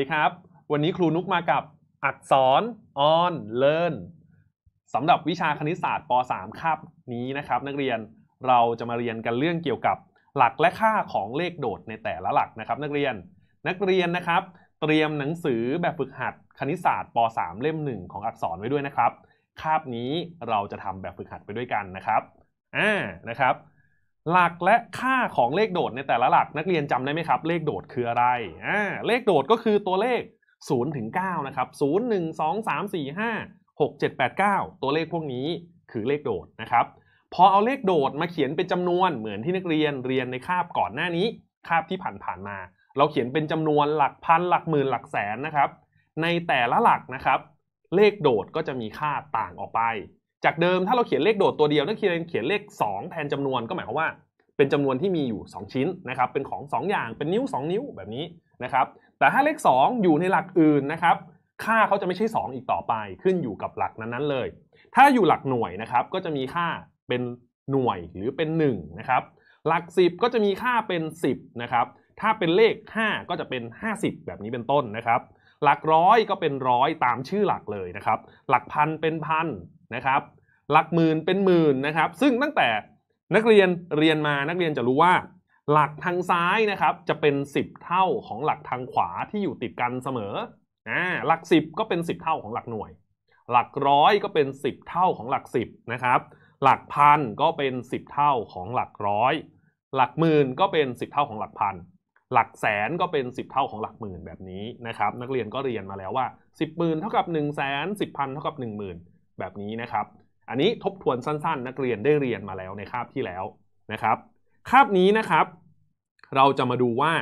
ดีครับ วันนี้ครูนุกมากับ อักษร on learn สำหรับวิชาคณิตศาสตร์ป .3 คาบนี้นะครับ นักเรียนเราจะมาเรียนกันเรื่องเกี่ยวกับหลักและค่าของเลขโดดในแต่ละหลักนะครับ นักเรียน นักเรียนนะครับ เตรียมหนังสือแบบฝึกหัดคณิตศาสตร์ป .3 เล่มหนึ่งของอักษรไว้ด้วยนะครับ คาบนี้เราจะทำแบบฝึกหัดไปด้วยกันนะครับ อ่า นะครับหลักและค่าของเลขโดดในแต่ละหลักนักเรียนจำได้ไหมครับเลขโดดคืออะไร อ่าเลขโดดก็คือตัวเลข0ถึง9นะครับ0 1 2 3 4 5 6 7 8 9 ตัวเลขพวกนี้ คือเลขโดดนะครับพอเอาเลขโดดมาเขียนเป็นจำนวนเหมือนที่นักเรียนเรียนในคาบก่อนหน้านี้คาบที่ผ่านๆมา เราเขียนเป็นจำนวนหลักพันหลักหมื่นหลักแสนนะครับในแต่ละหลักนะครับเลขโดดก็จะมีค่าต่างออกไป จากเดิมถ้าเราเขียนเลขโดดตัวเดียว นักเรียนเขียนเลข 2 แทนจำนวนก็หมายความว่าเป็นจำนวนที่มีอยู่ 2 ชิ้นนะครับ เป็นของ 2 อย่าง เป็นนิ้ว 2 นิ้วแบบนี้นะครับ แต่ถ้าเลข 2 อยู่ในหลักอื่นนะครับ ค่าเขาจะไม่ใช่ 2 อีกต่อไป ขึ้นอยู่กับหลักนั้นๆเลย ถ้าอยู่หลักหน่วยนะครับ ก็จะมีค่าเป็นหน่วยหรือเป็น1นะครับ หลัก 10 ก็จะมีค่าเป็น 10นะครับ ถ้าเป็นเลข 5 ก็จะเป็น 50 แบบนี้เป็นต้นนะครับ หลักร้อยก็เป็นร้อยตามชื่อหลักเลยนะครับ หลักพันเป็นพันนะครับ หลักหมื่นเป็นหมื่นนะครับ ซึ่งตั้งแต่นักเรียนเรียนมานักเรียนจะรู้ว่า หลักทางซ้ายนะครับจะเป็น10เท่าของหลักทางขวาที่อยู่ติดกันเสมออ่าหลัก10ก็เป็น10เท่าของหลักหน่วย หลักร้อยก็เป็น10เท่าของหลัก10นะครับหลักพันก็เป็น10เท่าของหลักร้อยหลักหมื่นก็เป็น10เท่าของหลักพันหลักแสนก็เป็น 10เท่าของหลักหมื่นแบบนี้นะครับ นักเรียนก็เรียนมาแล้วว่า 10หมื่นเท่ากับ1นึ่งแสนสิบพันเท่ากับ 1 0,000แบบนี้นะครับอันนี้ ทบทวนสั้นๆ นักเรียนได้เรียนมาแล้วในคาบที่แล้วนะครับ คาบนี้นะครับ เราจะมาดูว่า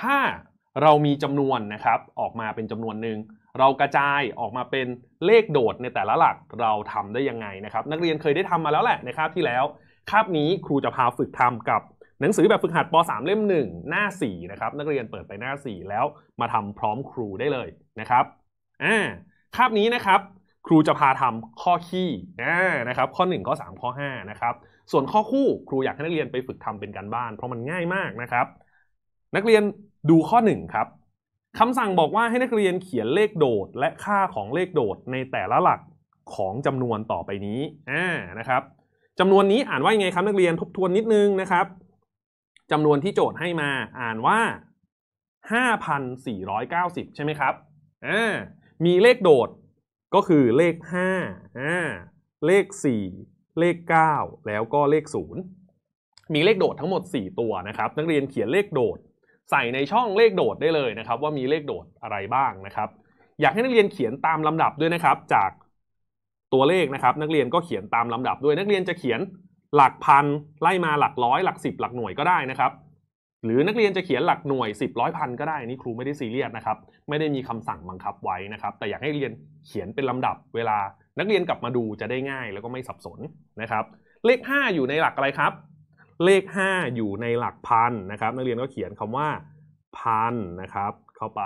ถ้าเรามีจำนวนนะครับออกมาเป็นจำนวนหนึ่งเรากระจายออกมาเป็นเลขโดดในแต่ละหลักเราทำได้ยังไงนะครับ นักเรียนเคยได้ทำมาแล้วแหละในคาบที่แล้วคาบนี้ครูจะพาฝึกทำกับ หนังสือแบบฝึกหัดป .3 เล่ม1หน้า4นะครับ นักเรียนเปิดไปหน้า4แล้วมาทำพร้อมครูได้เลยนะครับอ่าคาบนี้นะครับครูจะพาทำข้อขี้นะครับ ข้อ1ข้อ3ข้อ5นะครับ ส่วนข้อคู่ครูอยากให้นักเรียนไปฝึกทำเป็นการบ้าน เพราะมันง่ายมากนะครับ นักเรียนดูข้อ1ครับคำสั่งบอกว่าให้นักเรียนเขียนเลขโดดและค่าของเลขโดดในแต่ละหลักของจำนวนต่อไปนี้นะครับจำนวนนี้อ่านว่ายังไงครับ นักเรียนทบทวนนิดนึงนะครับจำนวนที่โจทย์ให้มาอ่านว่า5,490ใช่ไหมครับมีเลขโดดก็คือเลข5อ่าเลข4เลข 9 แล้วก็เลข0มีเลขโดดทั้งหมด 4 ตัวนะครับนักเรียนเขียนเลขโดดใส่ในช่องเลขโดดได้เลยนะครับ ว่ามีเลขโดดอะไรบ้างนะครับ อยากให้นักเรียนเขียนตามลำดับด้วยนะครับจากตัวเลขนะครับ นักเรียนก็เขียนตามลำดับด้วย นักเรียนจะเขียนหลักพันไล่มาหลักร้อย หลักสิบหลักหน่วยก็ได้นะครับหรือนักเรียนจะเขียนหลักหน่วย10ร้อยพันก็ได้นี่ครูไม่ได้ซีเรียสนะครับ ไม่ได้มีคำสั่งบังคับไว้นะครับ แต่อยากให้เรียนเขียนเป็นลำดับเวลา นักเรียนกลับมาดูจะได้ง่าย แล้วก็ไม่สับสนนะครับ เลข 5 อยู่ในหลักอะไรครับ เลข 5 อยู่ในหลักพันนะครับ นักเรียนก็เขียนคำว่าพันนะครับ เข้าไป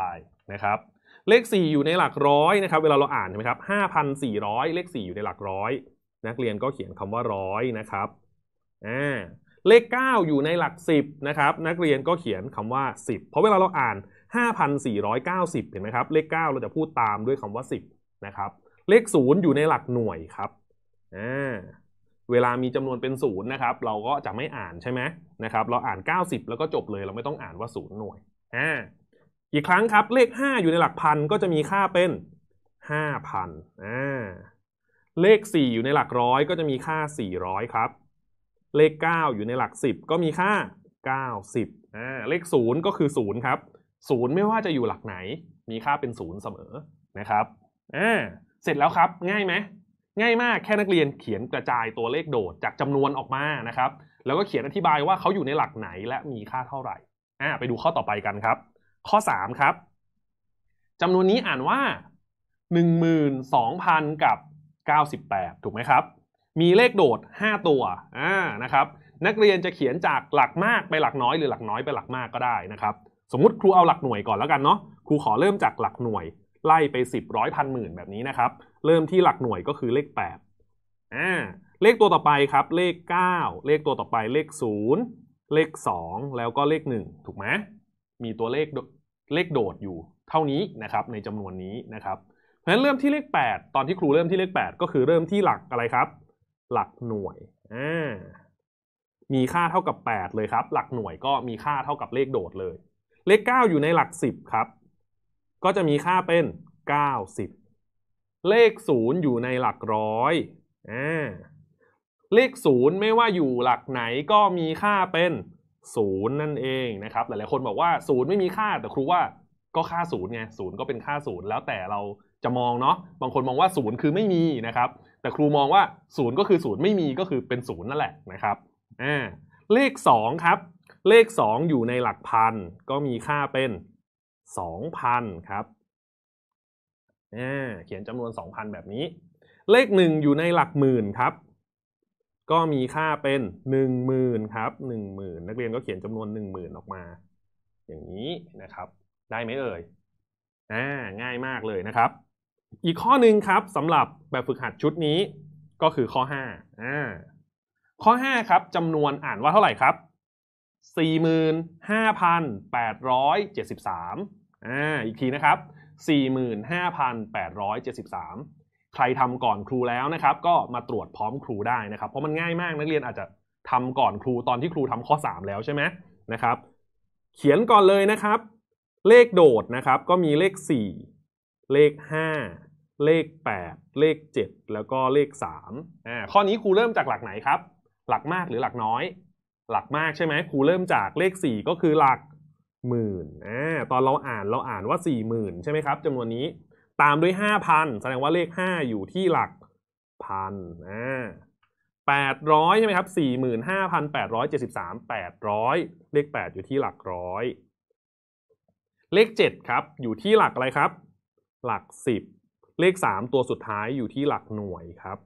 นะครับ เลข 4 อยู่ในหลักร้อยนะครับ เวลาเราอ่านใช่ไหมครับห้าพันสี่ร้อยเลข4อยู่ในหลักร้อย นักเรียนก็เขียนคำว่าร้อยนะครับอ่าเลข 9 อยู่ในหลัก10นะครับ นักเรียนก็เขียนคำว่า 10เพราะเวลาเราอ่าน 5,490 เห็นไหมครับเลข9เราจะพูดตามด้วยคำว่า 10นะครับเลข0อยู่ในหลักหน่วยครับอ่าเวลามีจำนวนเป็นศูนย์นะครับเราก็จะไม่อ่านใช่ไหมนะครับเราอ่าน 90 แล้วก็จบเลยเราไม่ต้องอ่านว่าศูนย์หน่วยอ่าอีกครั้งครับเลข 5 อยู่ในหลักพัน ก็จะมีค่าเป็น 5,000อ่าเลข 4 อยู่ในหลักร้อยก็จะมีค่า400ครับเลข 9 อยู่ในหลัก 10 ก็มีค่า 90อ่าเลข 0 ก็คือ 0 ครับ 0 ไม่ว่าจะอยู่หลักไหน มีค่าเป็น 0 เสมอนะครับอ่าเสร็จแล้วครับ ง่ายไหม ง่ายมากแค่นักเรียนเขียนกระจายตัวเลขโดดจากจำนวนออกมานะครับ แล้วก็เขียนอธิบายว่าเขาอยู่ในหลักไหนและมีค่าเท่าไหร่อ่าไปดูข้อต่อไปกันครับ ข้อ3 ครับจำนวนนี้อ่านว่า12,000กับ98ถูกไหมครับมีเลขโดด 5 ตัวอ่านะครับนักเรียนจะเขียนจากหลักมากไปหลักน้อยหรือหลักน้อยไปหลักมากก็ได้นะครับ สมมติครูเอาหลักหน่วยก่อนแล้วกันเนาะครูขอเริ่มจากหลักหน่วย ไล่ไป10บร้อยพันหมื่นแบบนี้นะครับเริ่มที่หลักหน่วยก็คือเลข8อ่าเลขตัวต่อไปครับ เลข 9 เลขตัวต่อไปเลข0เลข2แล้วก็เลข 1 ถูกไหมมีตัวเลขเลขโดดอยู่เท่านี้นะครับ ในจำนวนนี้นะครับเพราะฉะนั้นเริ่มที่เลข 8 ตอนที่ครูเริ่มที่เลข 8 ก็คือเริ่มที่หลักอะไรครับหลักหน่วยอ่ามีค่าเท่ากับ 8 เลยครับ หลักหน่วยก็มีค่าเท่ากับเลขโดดเลย เลข9อยู่ในหลัก10ครับ ก็จะมีค่าเป็น90เลข0อยู่ในหลักร้อยอ่าเลข0ไม่ว่าอยู่หลักไหนก็มีค่าเป็น 0 นั่นเองนะครับหลายๆคนบอกว่า 0 ไม่มีค่าแต่ครูว่า ก็ค่า0ไง0ก็เป็นค่า 0 แล้วแต่เราจะมองเนาะบางคนมองว่า 0 คือไม่มีนะครับแต่ครูมองว่าศูนย์ก็คือศูนย์ไม่มีก็คือเป็นศูนย์นั่นแหละนะครับอ่าเลขสองครับ เลขสองอยู่ในหลักพัน ก็มีค่าเป็นสองพันครับอ่าเขียนจำนวนสองพันแบบนี้ เลขหนึ่งอยู่ในหลักหมื่นครับ ก็มีค่าเป็นหนึ่งหมื่นครับหนึ่งหมื่นนักเรียนก็เขียนจำนวนหนึ่งหมื่นออกมา อย่างนี้นะครับ ได้ไหมเอ่ยอ่าง่ายมากเลยนะครับอีกข้อหนึ่งครับสำหรับแบบฝึกหัดชุดนี้ก็คือข้อ5อ่าข้อ5 ครับจำนวนอ่านว่าเท่าไหร่ครับ 45,873อ่าอีกทีนะครับ 45,873 ใครทำก่อนครูแล้วนะครับ ก็มาตรวจพร้อมครูได้นะครับเพราะมันง่ายมาก นักเรียนอาจจะทำก่อนครูตอนที่ครูทำข้อ3 แล้วใช่ไหมนะครับ เขียนก่อนเลยนะครับ เลขโดดนะครับ ก็มีเลข4เลข5เลข 8 เลข 7 แล้วก็เลข3อ่าข้อนี้ครูเริ่มจากหลักไหนครับ หลักมากหรือหลักน้อย หลักมากใช่ไหมครูเริ่มจากเลข 4 ก็คือหลักหมื่นอ่าตอนเราอ่านเราอ่านว่า 4 0,000ใช่ไหมครับจำนวนนี้ตามด้วย 5,000แสดงว่าเลข 5 อยู่ที่หลักพันอ่าแปดร้อยใช่ไหมครับสี่หมื่นห้าพันแปดร้อยเจ็ดสิบสามแปดร้อยเลขแปดอยู่ที่หลักร้อย เลขเจ็ดครับอยู่ที่หลักอะไรครับ หลักสิบเลข 3 ตัวสุดท้ายอยู่ที่หลักหน่วยครับ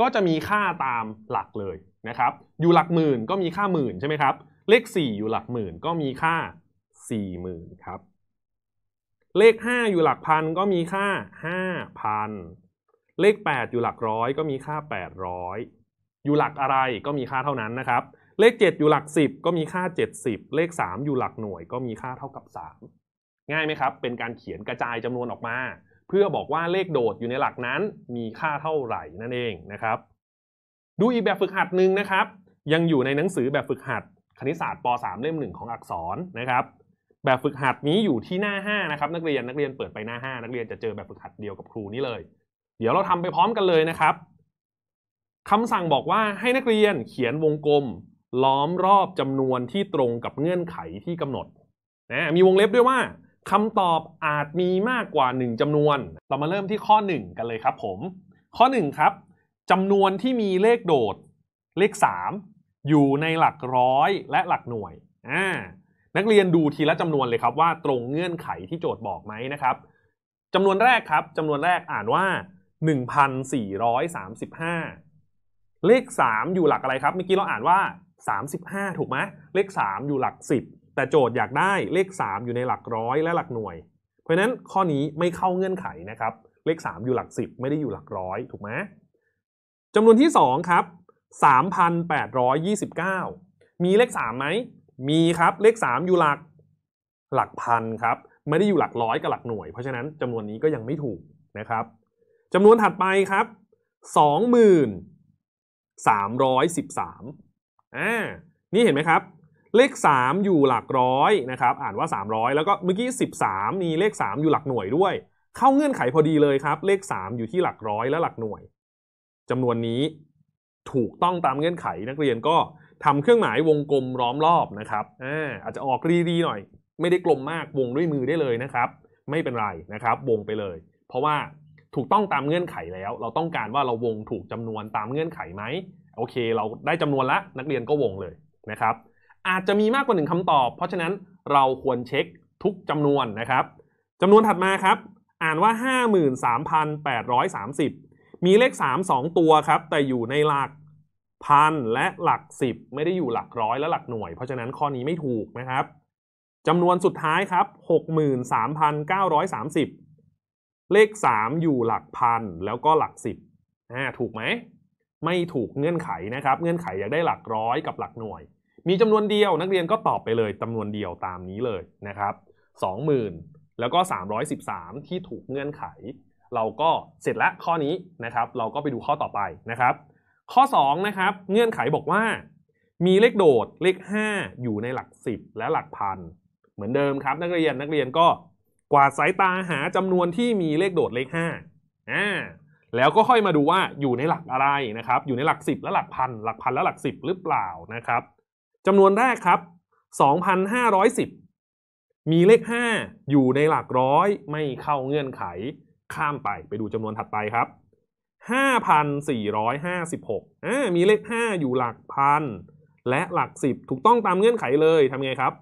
ก็จะมีค่าตามหลักเลยนะครับ อยู่หลักหมื่นก็มีค่าหมื่นใช่ไหมครับ เลข4อยู่หลักหมื่นก็มีค่า4ี่หมื่นครับ เลข 5 อยู่หลักพันก็มีค่า 5 0 0นเลข 8 อยู่หลักร้อย ก็มีค่า 800 อยู่หลักอะไรก็มีค่าเท่านั้นนะครับ เลข 7 อยู่หลัก 10 ก็มีค่า 70 เลข 3 อยู่หลักหน่วยก็มีค่าเท่ากับ 3ง่ายไหมครับ เป็นการเขียนกระจายจำนวนออกมา เพื่อบอกว่าเลขโดดอยู่ในหลักนั้น มีค่าเท่าไหร่นั่นเองนะครับ ดูอีกแบบฝึกหัดหนึ่งนะครับ ยังอยู่ในหนังสือแบบฝึกหัดคณิตศาสตร์ป .3 เล่มหนึ่งของอักษรนะครับ แบบฝึกหัดนี้อยู่ที่หน้า 5 นะครับ นักเรียนนักเรียนเปิดไปหน้า5นักเรียนจะเจอแบบฝึกหัดเดียวกับครูนี้เลย เดี๋ยวเราทำไปพร้อมกันเลยนะครับคำสั่งบอกว่าให้นักเรียนเขียนวงกลม ล้อมรอบจำนวนที่ตรงกับเงื่อนไขที่กำหนดนะมีวงเล็บด้วยว่าคำตอบอาจมีมากกว่า 1จำนวน เรามาเริ่มที่ข้อ 1 กันเลยครับผม ข้อ1ครับจำนวนที่มีเลขโดด เลข 3 อยู่ในหลักร้อยและหลักหน่วยอ่านักเรียนดูทีละจำนวนเลยครับว่าตรงเงื่อนไขที่โจทย์บอกไหมนะครับจำนวนแรกครับจำนวนแรกอ่านว่า 1435 เลข 3 อยู่หลักอะไรครับ เมื่อกี้เราอ่านว่า 35 ถูกไหมเลข 3 อยู่หลัก10แต่โจทย์อยากได้เลข3อยู่ในหลักร้อยและหลักหน่วย เพราะนั้นข้อนี้ไม่เข้าเงื่อนไขนะครับ เลข3อยู่หลัก10ไม่ได้อยู่หลักร้อยถูกไหมจำนวนที่2ครับ3,829มีเลข3ไหม มีครับ เลข3อยู่หลักหลักพันครับ ไม่ได้อยู่หลักร้อยกับหลักหน่วย เพราะฉะนั้นจำนวนนี้ก็ยังไม่ถูกนะครับจำนวนถัดไปครับ2313อ่า นี่เห็นไหมครับเลข 3 อยู่หลักร้อยนะครับอ่านว่า 300 แล้วก็เมื่อกี้13มีเลข 3 อยู่หลักหน่วยด้วย เข้าเงื่อนไขพอดีเลยครับ เลข3อยู่ที่หลักร้อยและหลักหน่วย จำนวนนี้ ถูกต้องตามเงื่อนไข นักเรียนก็ทำเครื่องหมายวงกลมล้อมรอบนะครับอ่าอาจจะออกรีดีหน่อย ไม่ได้กลมมากวงด้วยมือได้เลยนะครับ ไม่เป็นไรนะครับ วงไปเลย เพราะว่าถูกต้องตามเงื่อนไขแล้ว เราต้องการว่าเราวงถูกจำนวนตามเงื่อนไขไหมโอเค เราได้จำนวนละนักเรียนก็วงเลยนะครับอาจจะมีมากกว่าหนึ่งคำตอบ เพราะฉะนั้นเราควรเช็คทุกจำนวนนะครับจำนวนถัดมาครับ อ่านว่า53,830มีเลข3 2ตัวครับ แต่อยู่ในหลักพัน และหลัก10ไม่ได้อยู่หลักร้อย และหลักหน่วย เพราะฉะนั้นข้อนี้ไม่ถูกนะครับจำนวนสุดท้ายครับ63,930เลข3อยู่หลักพัน แล้วก็หลัก10บถูกไหม ไม่ถูกเงื่อนไขนะครับ เงื่อนไขอยากได้หลักร้อยกับหลักหน่วยมีจำนวนเดียวนักเรียนก็ตอบไปเลยจำนวนเดียวตามนี้เลยนะครับ 20,000 แล้วก็ 313 ที่ถูกเงื่อนไข เราก็เสร็จละข้อนี้นะครับ เราก็ไปดูข้อต่อไปนะครับ ข้อ 2 นะครับ เงื่อนไขบอกว่ามีเลขโดดเลข 5 อยู่ในหลัก 10 และหลักพัน เหมือนเดิมครับนักเรียนนักเรียนก็ กวาดสายตาหาจำนวนที่มีเลขโดดเลข5อ่าแล้วก็ค่อยมาดูว่าอยู่ในหลักอะไรนะครับ อยู่ในหลัก 10 และหลักพันหลักพันและหลัก 10 หรือเปล่านะครับจำนวนแรกครับ2,510มีเลข5อยู่ในหลักร้อย ไม่เข้าเงื่อนไข ข้ามไปไปดูจำนวนถัดไปครับ 5,456อ่า มีเลข5อยู่หลักพัน และหลักสิบ ถูกต้องตามเงื่อนไขเลยทำไงครับ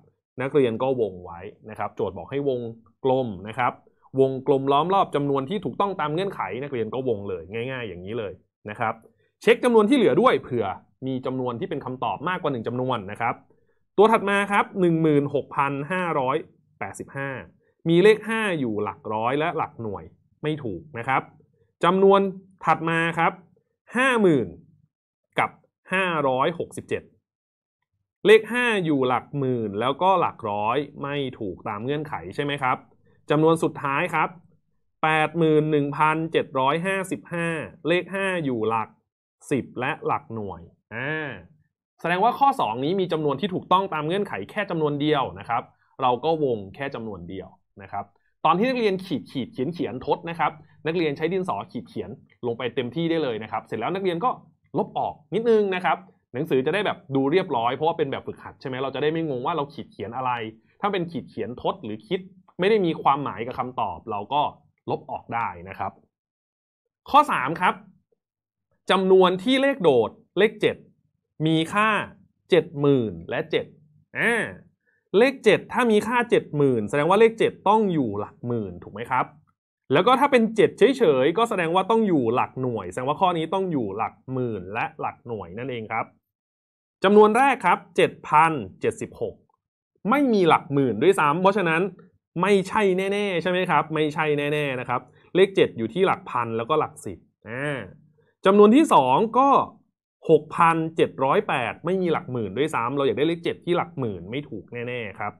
นักเรียนก็วงไว้นะครับ โจทย์บอกให้วงกลมนะครับ วงกลมล้อมรอบจำนวนที่ถูกต้องตามเงื่อนไข นักเรียนก็วงเลย ง่าย ๆ อย่างนี้เลยนะครับ เช็คจำนวนที่เหลือด้วยเผื่อมีจำนวนที่เป็นคำตอบมากกว่า 1จำนวนนะครับ ตัวถัดมาครับ 16,585 มีเลข 5 อยู่หลักร้อยและหลักหน่วย ไม่ถูกนะครับ จำนวนถัดมาครับ 50,000กับ 567 เลข 5 อยู่หลักหมื่นแล้วก็หลักร้อย ไม่ถูกตามเงื่อนไขใช่ไหมครับจำนวนสุดท้ายครับ 81,755 เลข 5 อยู่หลัก 10 และหลักหน่วยอ่าแสดงว่าข้อ 2 นี้มีจำนวนที่ถูกต้องตามเงื่อนไขแค่จำนวนเดียวนะครับ เราก็วงแค่จำนวนเดียวนะครับ ตอนที่นักเรียนขีดขีดเขียนเขียนทดนะครับ นักเรียนใช้ดินสอขีดเขียนลงไปเต็มที่ได้เลยนะครับ เสร็จแล้วนักเรียนก็ลบออกนิดนึงนะครับ หนังสือจะได้แบบดูเรียบร้อย เพราะว่าเป็นแบบฝึกหัดใช่ไหมเราจะได้ไม่งงว่าเราขีดเขียนอะไร ถ้าเป็นขีดเขียนทดหรือคิดไม่ได้มีความหมายกับคำตอบ เราก็ลบออกได้นะครับ ข้อ3ครับจำนวนที่เลขโดดเลข 7 มีค่า 70,000 และ7อ่าเลข 7 ถ้ามีค่า 70,000 แสดงว่าเลข 7 ต้องอยู่หลักหมื่นถูกไหมครับ แล้วก็ถ้าเป็น7เฉยๆก็แสดงว่าต้องอยู่หลักหน่วย แสดงว่าข้อนี้ต้องอยู่หลักหมื่นและหลักหน่วยนั่นเองครับจำนวนแรกครับ 7,076ไม่มีหลักหมื่นด้วยซ้ำเพราะฉะนั้นไม่ใช่แน่ๆ ใช่ไหมครับ ไม่ใช่แน่ๆนะครับ เลข7อยู่ที่หลักพันแล้วก็หลักสิบจำนวนที่2ก็6,708 ไม่มีหลักหมื่นด้วยซ้ำเราอยากได้เลข7 ที่หลักหมื่นไม่ถูกแน่ๆครับ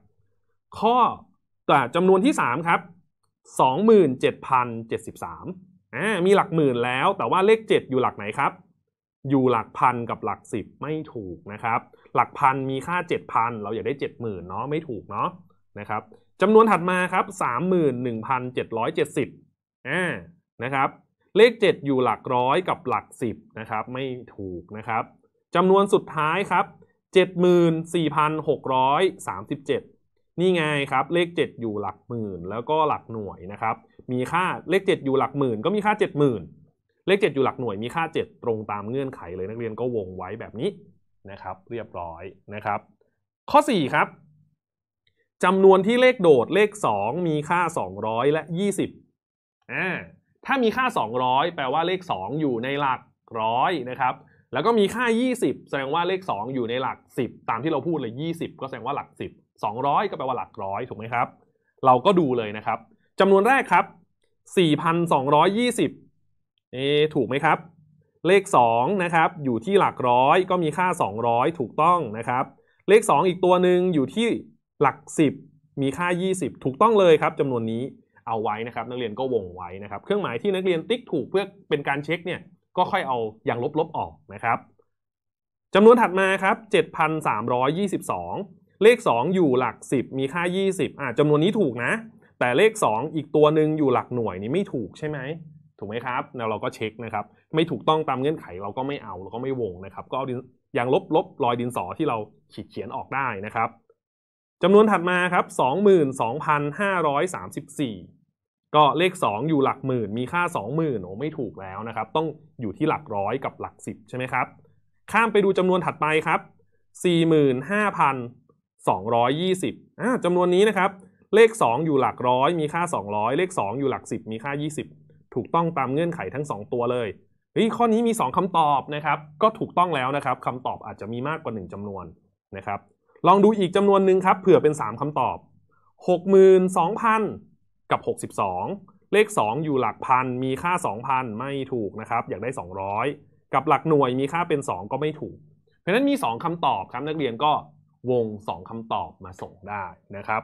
ข้อแต่จำนวนที่ 3 ครับ27,073อ่ามีหลักหมื่นแล้ว แต่ว่าเลข 7 อยู่หลักไหนครับ อยู่หลักพันกับหลัก10ไม่ถูกนะครับหลักพันมีค่า7,000เราอยากได้70,000เนาะไม่ถูกเนาะนะครับจำนวนถัดมาครับ31,770อ่านะครับเลข7อยู่หลักร้อยกับหลัก10นะครับ ไม่ถูกนะครับจำนวนสุดท้ายครับ74,637นี่ไง ครับ เลข7อยู่หลักหมื่นแล้วก็หลักหน่วยนะครับ มีค่าเลข7อยู่หลักหมื่นก็มีค่า 70,000เลข7อยู่หลักหน่วยมีค่า 7 ตรงตามเงื่อนไขเลยนักเรียนก็วงไว้แบบนี้นะครับ เรียบร้อยนะครับ ข้อ 4 ครับจำนวนที่เลขโดดเลข2มีค่า 200และ20อ่าถ้ามีค่า 200 แปลว่าเลข 2 อยู่ในหลักร้อยนะครับ แล้วก็มีค่า 20 แสดงว่าเลข 2 อยู่ในหลัก 10 ตามที่เราพูดเลย 20 ก็แสดงว่าหลัก10 200 ก็แปลว่าหลักร้อยถูกไหมครับ เราก็ดูเลยนะครับจำนวนแรกครับ 4,220 เอ ถูกไหมครับ เลข 2 นะครับ อยู่ที่หลักร้อยก็มีค่า 200 ถูกต้องนะครับ เลข 2 อีกตัวหนึ่งอยู่ที่หลัก10มีค่า20ถูกต้องเลยครับจำนวนนี้เอาไว้นะครับนักเรียนก็วงไว้นะครับเครื่องหมายที่นักเรียนติ๊กถูกเพื่อเป็นการเช็คเนี่ยก็ค่อยเอาอย่างลบ ๆ ออกนะครับจำนวนถัดมาครับ 7,322 เลข 2 อยู่หลัก 10 มีค่า 20อ่าจำนวนนี้ถูกนะ แต่เลข 2 อีกตัวหนึ่งอยู่หลักหน่วยนี่ไม่ถูกใช่ไหมถูกไหมครับแล้วเราก็เช็คนะครับ ไม่ถูกต้องตามเงื่อนไขเราก็ไม่เอาเราก็ไม่วงนะครับ ก็เอาอย่างลบลบรอยดินสอที่เราขีดเขียนออกได้นะครับจำนวนถัดมาครับ22,534 ก็เลข 2 อยู่หลักหมื่น มีค่า 20,000โอ้ไม่ถูกแล้วนะครับ ต้องอยู่ที่หลักร้อยกับหลัก10ใช่ไหมครับ ข้ามไปดูจำนวนถัดไปครับ 45,220อ่าจำนวนนี้นะครับ เลข 2 อยู่หลักร้อย มีค่า 200 เลข 2 อยู่หลัก10มีค่า 20 ถูกต้องตามเงื่อนไขทั้ง2ตัวเลยเฮ้ยข้อนี้มี 2 คำตอบนะครับ ก็ถูกต้องแล้วนะครับ คำตอบอาจจะมีมากกว่า 1 จำนวนนะครับลองดูอีกจำนวนหนึ่งครับ เผื่อเป็น 3คํำตอบ62,000กับ62 เลข2อยู่หลักพัน มีค่า 2,000 ไม่ถูกนะครับ อยากได้ 200 กับหลักหน่วยมีค่าเป็น2ก็ไม่ถูก เพราะนั้นมี 2คํำตอบครับ นักเรียนก็วง 2 คํำตอบมาส่งได้นะครับ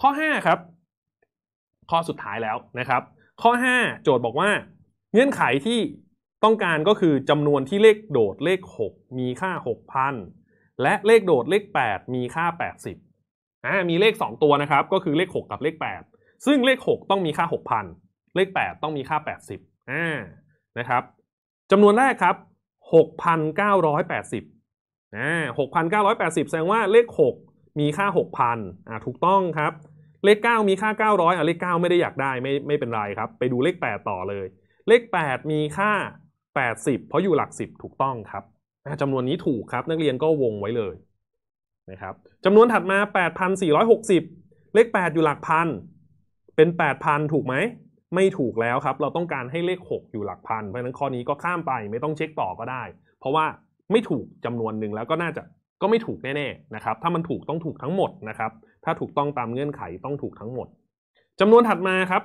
ข้อ 5 ครับ ข้อสุดท้ายแล้วนะครับ ข้อ 5 โจทย์บอกว่า เงื่อนไขที่ต้องการก็คือจำนวนที่เลขโดดเลข6มีค่า6,000และเลขโดดเลข 8 มีค่า 80อ่า มีเลข 2 ตัวนะครับ ก็คือเลข 6 กับเลข8ซึ่งเลข 6 ต้องมีค่า 6,000 เลข 8 ต้องมีค่า 80อ่า นะครับจำนวนแรกครับ 6,980อ่า6,980 แสดงว่าเลข 6 มีค่า 6,000อ่า ถูกต้องครับ เลข 9 มีค่า 900อ่าเลข 9 ไม่ได้อยากได้ไม่ไม่เป็นไรครับ ไปดูเลข 8 ต่อเลย เลข 8 มีค่า 80เพราะอยู่หลัก10ถูกต้องครับจำนวนนี้ถูกครับนักเรียนก็วงไว้เลยนะครับจำนวนถัดมา8,460เลข8อยู่หลักพัน เป็น8,000ถูกไหมไม่ถูกแล้วครับ เราต้องการให้เลข6อยู่หลักพันเพราะนั้นข้อนี้ก็ข้ามไปไม่ต้องเช็คต่อก็ได้ เพราะว่าไม่ถูกจำนวนหนึ่งแล้วก็น่าจะก็ไม่ถูกแน่ๆนะครับ ถ้ามันถูกต้องถูกทั้งหมดนะครับ ถ้าถูกต้องตามเงื่อนไขต้องถูกทั้งหมดจำนวนถัดมาครับ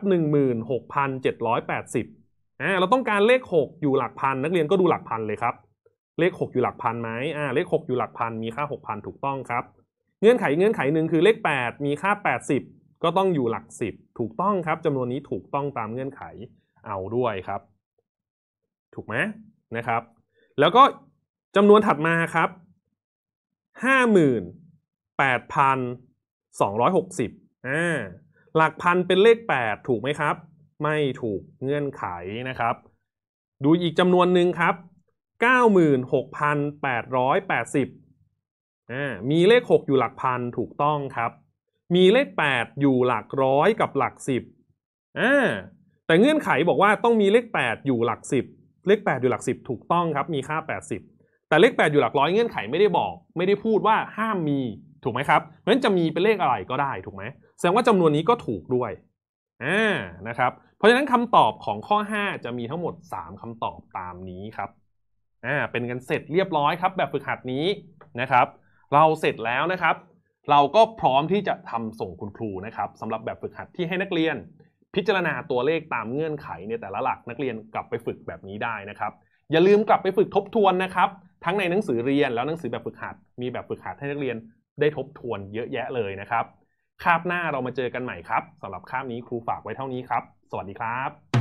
16,780อ่าเราต้องการเลข6อยู่หลักพันนักเรียนก็ดูหลักพันเลยครับเลข6อยู่หลักพันไหม อ่า เลข6อยู่หลักพัน มีค่า6 0 0นถูกต้องครับ เงื่อนไขเงื่อนไขหนึ่งคือเลข8มีค่า80ก็ต้องอยู่หลัก10ถูกต้องครับจำนวนนี้ถูกต้องตามเงื่อนไข เอาด้วยครับ ถูกไหมนะครับ แล้วก็จำนวนถัดมาครับ58,260อ่า หลักพันเป็นเลข8ถูกไหมครับ ไม่ถูกเงื่อนไขนะครับ ดูอีกจำนวนหนึ่งครับ96,880อ่า มีเลข6อยู่หลักพันถูกต้องครับ มีเลข8อยู่หลักร้อยกับหลัก10อ่า แต่เงื่อนไขบอกว่าต้องมีเลข8อยู่หลัก10เลข8อยู่หลัก10ถูกต้องครับ มีค่า80 แต่เลข8อยู่หลักร้อยเงื่อนไขไม่ได้บอก ไม่ได้พูดว่าห้ามมี ถูกไหมครับเพราะฉะนั้นจะมีเป็นเลขอะไรก็ได้ถูกไหม แสดงว่าจำนวนนี้ก็ถูกด้วย อ่า นะครับ เพราะฉะนั้นคำตอบของข้อ5จะมีทั้งหมด3คำตอบตามนี้ครับอ่า เป็นกันเสร็จเรียบร้อยครับ แบบฝึกหัดนี้นะครับ เราเสร็จแล้วนะครับ เราก็พร้อมที่จะทำส่งคุณครูนะครับสำหรับแบบฝึกหัดที่ให้นักเรียน พิจารณาตัวเลขตามเงื่อนไขในแต่ละหลักนักเรียนกลับไปฝึกแบบนี้ได้นะครับ อย่าลืมกลับไปฝึกทบทวนนะครับ ทั้งในหนังสือเรียนแล้วหนังสือแบบฝึกหัด มีแบบฝึกหัดให้นักเรียนได้ทบทวนเยอะแยะเลยนะครับคาบหน้าเรามาเจอกันใหม่ครับสำหรับคาบนี้ครูฝากไว้เท่านี้ครับ สวัสดีครับ